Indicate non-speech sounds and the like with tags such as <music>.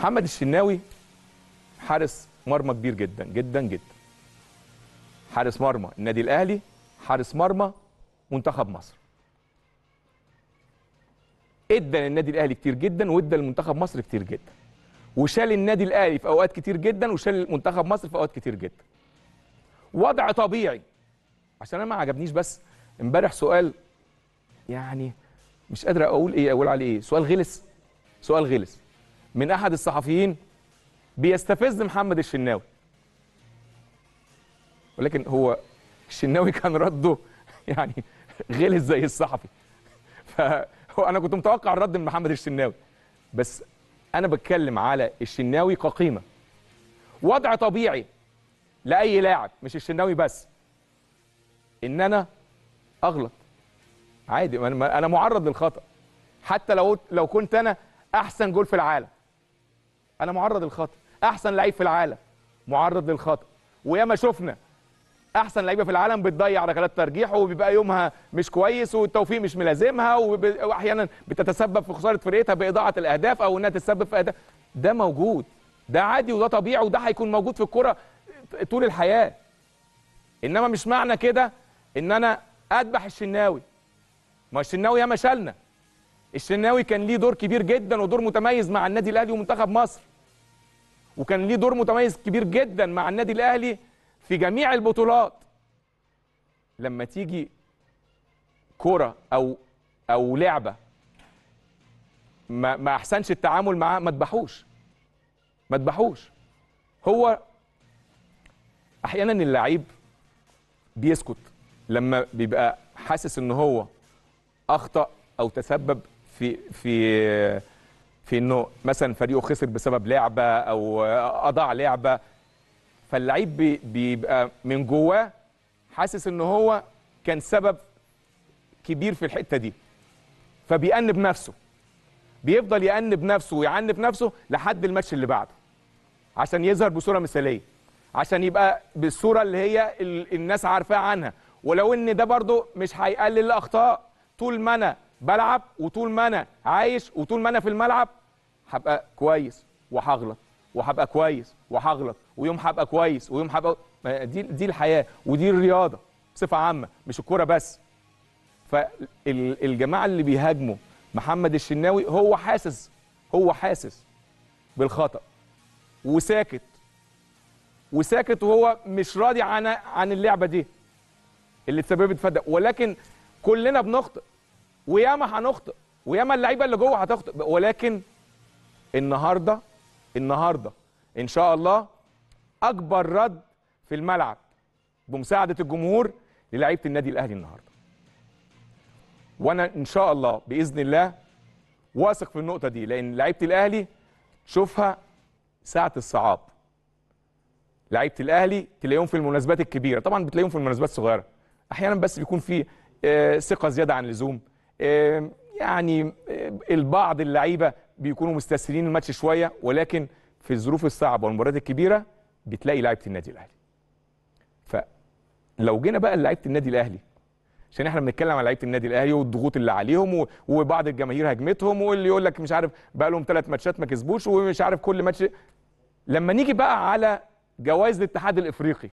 محمد الشناوي حارس مرمى كبير جدا جدا جدا حارس مرمى النادي الاهلي حارس مرمى منتخب مصر ادى للنادي الاهلي كتير جدا وادى لمنتخب مصر كتير جدا وشال النادي الاهلي في اوقات كتير جدا وشال منتخب مصر في اوقات كتير جدا وضع طبيعي عشان انا ما عجبنيش بس امبارح سؤال يعني مش قادر اقول ايه اقول عليه ايه سؤال غلس سؤال غلس من احد الصحفيين بيستفز محمد الشناوي ولكن هو الشناوي كان رده <laughs> يعني غلس زي الصحفي <laughs> فهو انا كنت متوقع الرد من محمد الشناوي بس انا بتكلم على الشناوي كقيمه وضع طبيعي لاي لاعب مش الشناوي بس ان انا اغلط عادي انا معرض للخطا حتى لو لو كنت انا احسن جول في العالم انا معرض للخطر احسن لعيب في العالم معرض للخطر وياما شفنا احسن لعيبه في العالم بتضيع ركلات ترجيح وبيبقى يومها مش كويس والتوفيق مش ملازمها واحيانا بتتسبب في خساره فريقها باضاعه الاهداف او انها تتسبب في اهداف ده موجود ده عادي وده طبيعي وده هيكون موجود في الكره طول الحياه انما مش معنى كده ان انا اذبح الشناوي ما الشناوي ياما شالنا الشناوي كان ليه دور كبير جدا ودور متميز مع النادي الاهلي ومنتخب مصر وكان ليه دور متميز كبير جدا مع النادي الاهلي في جميع البطولات لما تيجي كرة او او لعبه ما ما احسنش التعامل معاه ما تبحوش ما تبحوش هو احيانا اللعيب بيسكت لما بيبقى حاسس ان هو اخطا او تسبب في في في انه مثلا فريقه خسر بسبب لعبه او اضاع لعبه فاللعيب بيبقى من جواه حاسس ان هو كان سبب كبير في الحته دي فبيأنب نفسه بيفضل يأنب نفسه ويعنب نفسه لحد الماتش اللي بعده عشان يظهر بصوره مثاليه عشان يبقى بالصوره اللي هي الناس عارفاها عنها ولو ان ده برده مش هيقلل الاخطاء طول ما انا بلعب وطول ما انا عايش وطول ما انا في الملعب هبقى كويس وهغلط وهبقى كويس وهغلط ويوم هبقى كويس ويوم هبقى دي دي الحياه ودي الرياضه بصفه عامه مش الكوره بس فالجماعه اللي بيهاجموا محمد الشناوي هو حاسس هو حاسس بالخطا وساكت وساكت وهو مش راضي عن عن اللعبه دي اللي تسببت فدا ولكن كلنا بنخطئ وياما هنخطئ وياما اللعيبه اللي جوه هتخطئ ولكن النهارده النهارده ان شاء الله اكبر رد في الملعب بمساعده الجمهور للعيبه النادي الاهلي النهارده وانا ان شاء الله باذن الله واثق في النقطه دي لان لعيبه الاهلي شوفها ساعه الصعاب لعيبه الاهلي تلاقيهم في المناسبات الكبيره طبعا بتلاقيهم في المناسبات الصغيره احيانا بس بيكون في آه، ثقه زياده عن اللزوم يعني آه، البعض اللعيبه بيكونوا مستسهلين الماتش شويه ولكن في الظروف الصعبه والمباريات الكبيره بتلاقي لعيبه النادي الاهلي فلو جينا بقى لعيبه النادي الاهلي عشان احنا بنتكلم على لعيبه النادي الاهلي والضغوط اللي عليهم وبعض الجماهير هجمتهم واللي يقول لك مش عارف بقى لهم ثلاث ماتشات ما كسبوش ومش عارف كل ماتش لما نيجي بقى على جوائز الاتحاد الافريقي